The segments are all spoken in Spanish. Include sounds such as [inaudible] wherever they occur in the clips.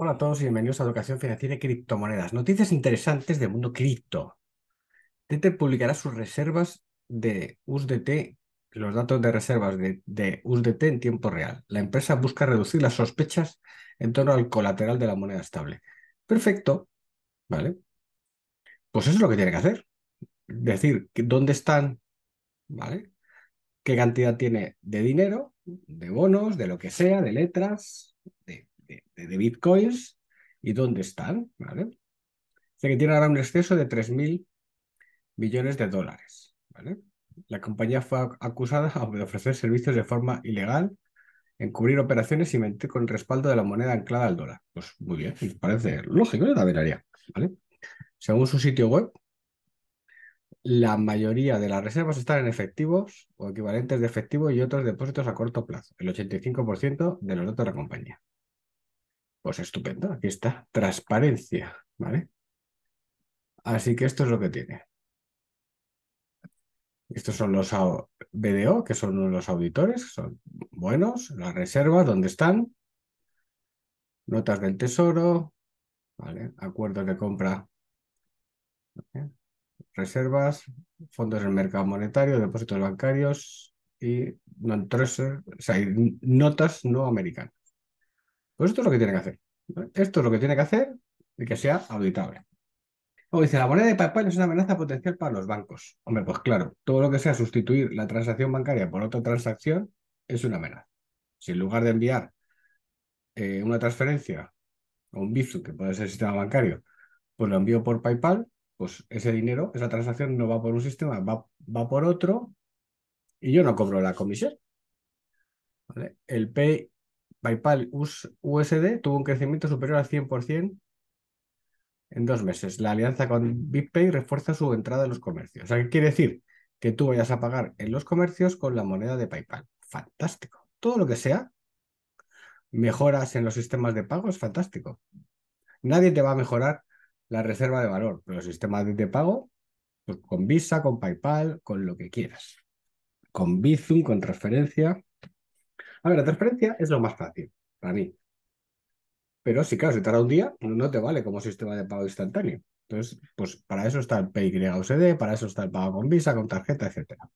Hola a todos y bienvenidos a Educación Financiera y Criptomonedas. Noticias interesantes del mundo cripto. Tether publicará sus reservas de USDT, los datos de reservas de, de USDT en tiempo real. La empresa busca reducir las sospechas en torno al colateral de la moneda estable. Perfecto, ¿vale? Pues eso es lo que tiene que hacer. Decir dónde están, ¿vale? ¿Qué cantidad tiene de dinero, de bonos, de lo que sea, de letras, de, bitcoins y dónde están, ¿vale? O que tiene ahora un exceso de 3.000 millones de dólares, ¿vale? La compañía fue acusada [laughs] de ofrecer servicios de forma ilegal, encubrir operaciones y mentir con el respaldo de la moneda anclada al dólar. Pues muy bien, parece lógico, la también ¿vale? Según su sitio web, la mayoría de las reservas están en efectivos o equivalentes de efectivo y otros depósitos a corto plazo, el 85% de los datos de la compañía. Pues estupendo, aquí está, transparencia, ¿vale? Así que esto es lo que tiene. Estos son los BDO, que son los auditores, son buenos, las reservas, ¿dónde están? Notas del tesoro, ¿vale? Acuerdos de compra, reservas, fondos del mercado monetario, depósitos bancarios y notas no americanas. Pues esto es lo que tiene que hacer. Esto es lo que tiene que hacer y que sea auditable. O dice, la moneda de Paypal es una amenaza potencial para los bancos. Hombre, pues claro, todo lo que sea sustituir la transacción bancaria por otra transacción es una amenaza. Si en lugar de enviar eh, una transferencia o un BIF que puede ser sistema bancario, pues lo envío por PayPal, pues ese dinero, esa transacción no va por un sistema, va, por otro y yo no cobro la comisión. El Pay PayPal USD tuvo un crecimiento superior al 100% en dos meses. La alianza con BitPay refuerza su entrada en los comercios. O sea, ¿qué quiere decir? Que tú vayas a pagar en los comercios con la moneda de PayPal. Fantástico. Todo lo que sea, mejoras en los sistemas de pago es fantástico. Nadie te va a mejorar la reserva de valor, pero los sistemas de, pago, pues con Visa, con PayPal, con lo que quieras. Con Bizum, con transferencia. A ver, la transferencia es lo más fácil para mí. Pero si, claro, si tarda un día, no te vale como sistema de pago instantáneo. Entonces, pues para eso está el PYUSD, para eso está el pago con Visa, con tarjeta, etcétera.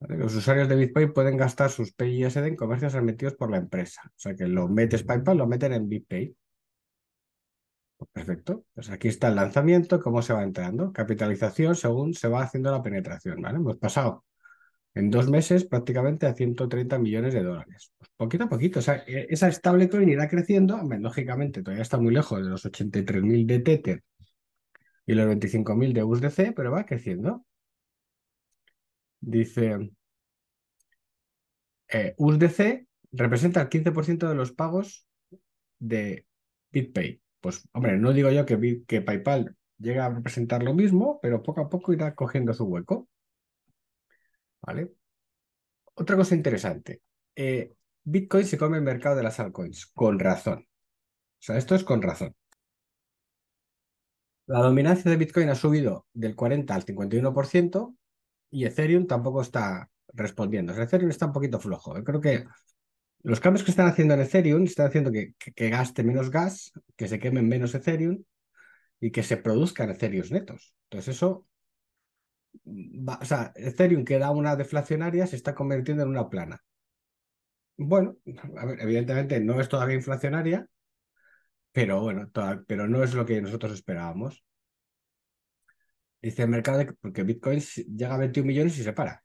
Los usuarios de BitPay pueden gastar sus PYSD en comercios admitidos por la empresa. O sea que lo metes PayPal, lo meten en BitPay. Pues perfecto. Pues aquí está el lanzamiento, cómo se va entrando. Capitalización según se va haciendo la penetración. ¿vale? Hemos pasado en dos meses prácticamente a 130 millones de dólares. Pues poquito a poquito, o sea, e-, esa stablecoin irá creciendo, lógicamente todavía está muy lejos de los 83.000 de Tether y los 25.000 de USDC, pero va creciendo. Dice, eh, USDC representa el 15% de los pagos de BitPay. Pues hombre, no digo yo que, que PayPal llegue a representar lo mismo, pero poco a poco irá cogiendo su hueco. ¿vale? Otra cosa interesante. Eh, Bitcoin se come el mercado de las altcoins, con razón. O sea, esto es con razón. La dominancia de Bitcoin ha subido del 40 al 51% y Ethereum tampoco está respondiendo. Ethereum está un poquito flojo. Yo creo que los cambios que están haciendo en Ethereum están haciendo que, que gaste menos gas, que se quemen menos Ethereum y que se produzcan Ethereum netos. Entonces eso o sea, Ethereum, que era una deflacionaria, se está convirtiendo en una plana. Bueno, evidentemente no es todavía inflacionaria, pero bueno, pero no es lo que nosotros esperábamos. Dice el mercado, porque Bitcoin llega a 21 millones y se para.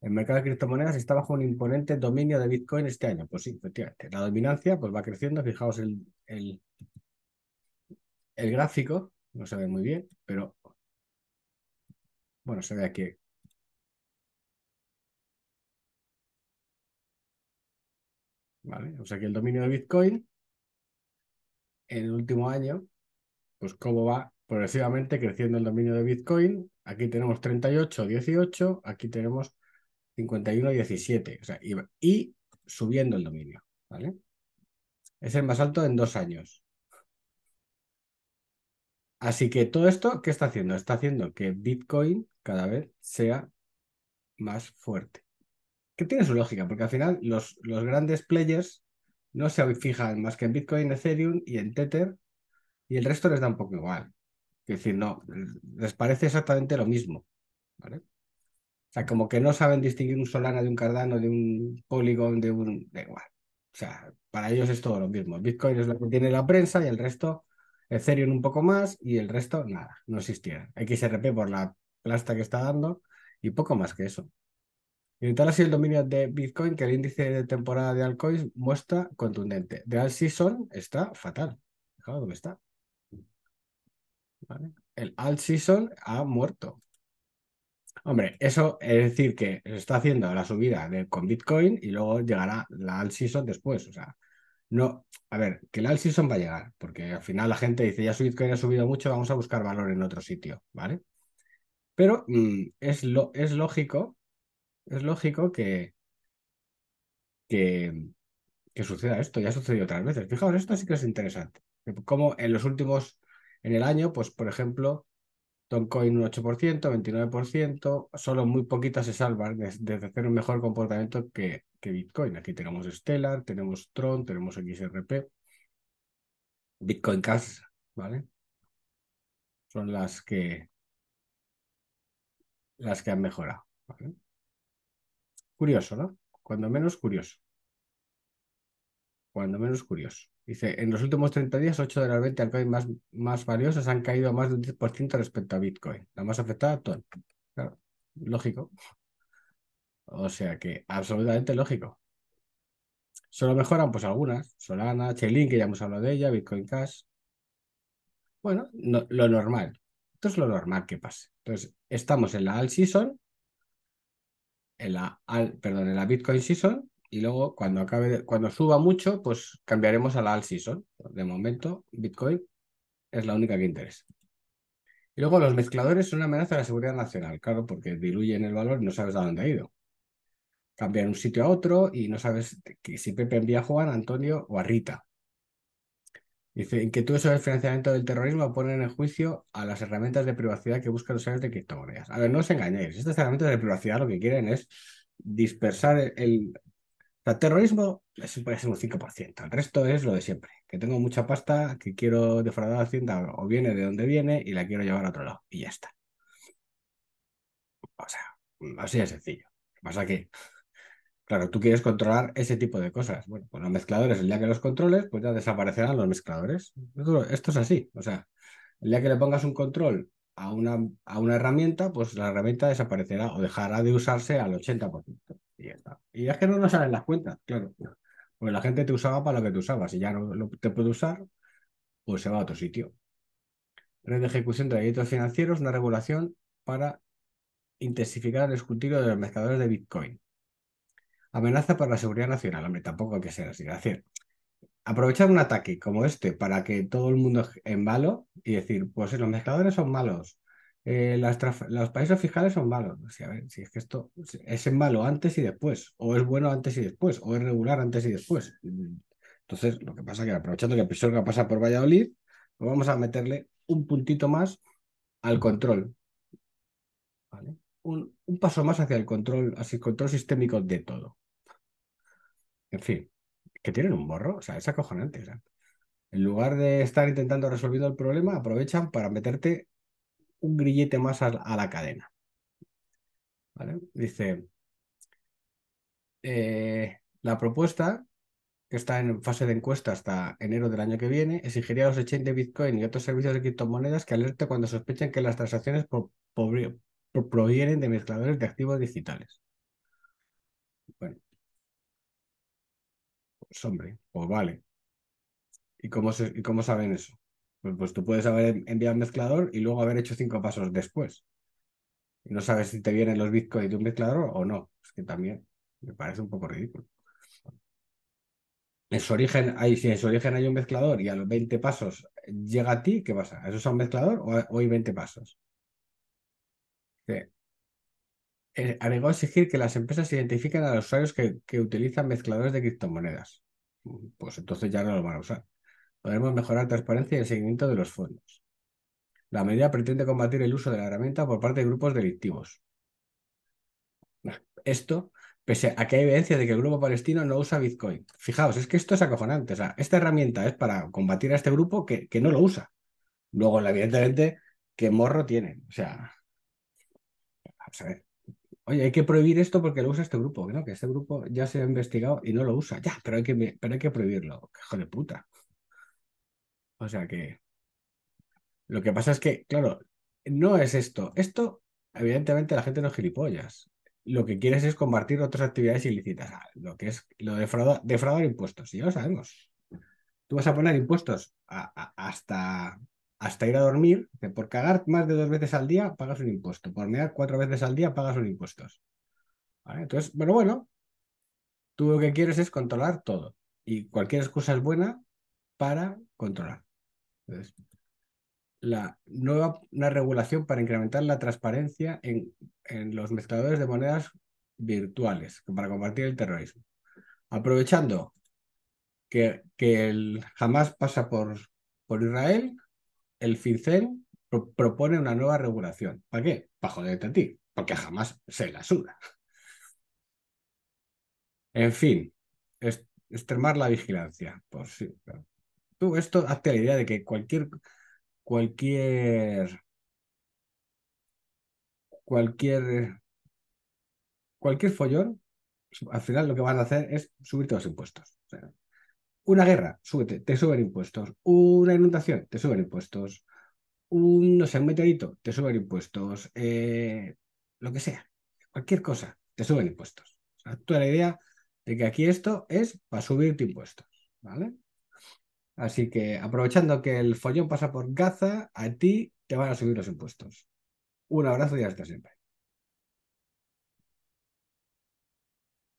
El mercado de criptomonedas está bajo un imponente dominio de Bitcoin este año. Pues sí, efectivamente. La dominancia pues, va creciendo. Fijaos el, el gráfico, no se ve muy bien, pero bueno, se ve aquí. Vale, o sea el dominio de Bitcoin en el último año, pues cómo va progresivamente creciendo el dominio de Bitcoin. Aquí tenemos 38, 18, aquí tenemos 51, 17, o sea, y, subiendo el dominio, ¿vale? Es el más alto en dos años. Así que todo esto, ¿qué está haciendo? Está haciendo que Bitcoin cada vez sea más fuerte. Que tiene su lógica, porque al final los, los grandes players no se fijan más que en Bitcoin, Ethereum y en Tether, y el resto les da un poco igual. Es decir, no, les parece exactamente lo mismo. ¿vale? O sea, como que no saben distinguir un Solana de un Cardano, de un Polygon, de un... Da igual. O sea, para ellos es todo lo mismo. Bitcoin es lo que tiene la prensa y el resto, Ethereum un poco más y el resto nada, no existiera. XRP por la hasta que está dando, y poco más que eso. y tal así el dominio de Bitcoin que el índice de temporada de altcoins muestra contundente. De alt season está fatal. ¿dónde está? El alt season ha muerto. Hombre, eso es decir que se está haciendo la subida con Bitcoin y luego llegará la alt season después. O sea, no, a ver, que la alt season va a llegar, porque al final la gente dice, ya su Bitcoin ha subido mucho, vamos a buscar valor en otro sitio, ¿vale? Pero mm. es, es lógico, es lógico que, que, suceda esto. Ya ha sucedido otras veces. Fijaos, esto sí que es interesante. Como en los últimos, en el año, pues por ejemplo, Toncoin un 8%, 29%, solo muy poquitas se salvan desde de hacer un mejor comportamiento que, que Bitcoin. Aquí tenemos Stellar, tenemos Tron, tenemos XRP, Bitcoin Cash, ¿vale? Son las que las que han mejorado. Curioso, ¿no? Cuando menos curioso. Cuando menos curioso. Dice, en los últimos 30 días, 8 de las 20 altcoins más, más valiosas han caído más de un 10% respecto a Bitcoin. La más afectada, Claro, lógico. O sea que, absolutamente lógico. Solo mejoran pues algunas. Solana, Chainlink, que ya hemos hablado de ella, Bitcoin Cash. Bueno, lo normal. Esto es lo normal que pase. Entonces, estamos en la alt season, en la, en la Bitcoin season, y luego cuando acabe, cuando suba mucho, pues cambiaremos a la alt season. De momento, Bitcoin es la única que interesa. Y luego los mezcladores son una amenaza a la seguridad nacional, claro, porque diluyen el valor y no sabes a dónde ha ido. Cambian un sitio a otro y no sabes que si Pepe envía a Juan, Antonio o a Rita que tú eso el financiamiento del terrorismo ponen en juicio a las herramientas de privacidad que buscan los usuarios de criptomonedas. A ver, no os engañéis, estas herramientas de privacidad lo que quieren es dispersar el... terrorismo. O sea, terrorismo un 5%, el resto es lo de siempre, que tengo mucha pasta, que quiero defraudar la Hacienda o viene de donde viene y la quiero llevar a otro lado y ya está. O sea, así de sencillo. Lo que pasa que Claro, tú quieres controlar ese tipo de cosas. Bueno, con pues los mezcladores, el día que los controles, pues ya desaparecerán los mezcladores. Esto, es así. O sea, el día que le pongas un control a una, a una herramienta, pues la herramienta desaparecerá o dejará de usarse al 80%. Y ya está. Y es que no nos salen las cuentas, claro. Porque la gente te usaba para lo que tú usabas. y ya no te puede usar, pues se va a otro sitio. Red de ejecución de proyectos financieros, una regulación para intensificar el escrutinio de los mezcladores de Bitcoin amenaza para la seguridad nacional. Hombre, tampoco hay que ser así. Es decir, aprovechar un ataque como este para que todo el mundo en malo y decir, pues los mezcladores son malos, eh, los países fiscales son malos. a ver, si es que esto es en malo antes y después, o es bueno antes y después, o es regular antes y después. Entonces, lo que pasa es que aprovechando que el a pasa por Valladolid, pues vamos a meterle un puntito más al control. ¿Vale? un, paso más hacia el control, hacia el control sistémico de todo. En fin, que tienen un morro, o sea, es acojonante. en lugar de estar intentando resolver el problema, aprovechan para meterte un grillete más a, la cadena. ¿Vale? Dice, eh, la propuesta, que está en fase de encuesta hasta enero del año que viene, exigiría a los exchange de Bitcoin y otros servicios de criptomonedas que alerte cuando sospechen que las transacciones provienen de mezcladores de activos digitales. Bueno. Pues hombre, pues vale. ¿Y cómo, saben eso? Pues, pues tú puedes haber enviado un mezclador y luego haber hecho cinco pasos después. Y no sabes si te vienen los bitcoins de un mezclador o no. Es que también me parece un poco ridículo. En su origen si en su origen hay un mezclador y a los 20 pasos llega a ti, ¿qué pasa? ¿Eso es un mezclador o hay 20 pasos? que eh, a exigir que las empresas identifiquen a los usuarios que, utilizan mezcladores de criptomonedas. Mm, pues entonces ya no lo van a usar. Podemos mejorar la transparencia y el seguimiento de los fondos. La medida pretende combatir el uso de la herramienta por parte de grupos delictivos. Esto, pese a que hay evidencia de que el grupo palestino no usa Bitcoin. Fijaos, es que esto es acojonante. O esta herramienta es para combatir a este grupo que, que no lo usa. Luego, evidentemente, qué morro tienen. O sea, Oye, hay que prohibir esto porque lo usa este grupo, Creo Que este grupo ya se ha investigado y no lo usa. Ya, pero hay que, pero hay que prohibirlo. Hijo de puta. O sea que. Lo que pasa es que, claro, no es esto. Esto, evidentemente, la gente no es gilipollas. Lo que quieres es compartir otras actividades ilícitas. Ah, lo que es lo de defraudar impuestos. Y ya lo sabemos. Tú vas a poner impuestos hasta hasta ir a dormir, por cagar más de dos veces al día pagas un impuesto, por mear cuatro veces al día pagas un impuesto. Entonces, bueno, bueno, tú lo que quieres es controlar todo y cualquier excusa es buena para controlar. Entonces, la nueva una regulación para incrementar la transparencia en, los mezcladores de monedas virtuales para combatir el terrorismo. Aprovechando que, que el jamás pasa por, por Israel, el FinCEN propone una nueva regulación. ¿Para qué? Para joderte a ti, porque jamás se la suda. En fin, extremar la vigilancia. Por pues sí, Tú, esto hazte la idea de que cualquier, cualquier, cualquier, cualquier follón, al final lo que van a hacer es subir todos los impuestos. O sea, una guerra, súbete, te suben impuestos. Una inundación, te suben impuestos. Un, no sé, un meteorito, te suben impuestos. Eh, lo que sea, cualquier cosa, te suben impuestos. O sea, toda la idea de que aquí esto es para subirte impuestos, ¿vale? Así que aprovechando que el follón pasa por Gaza, a ti te van a subir los impuestos. Un abrazo y hasta siempre.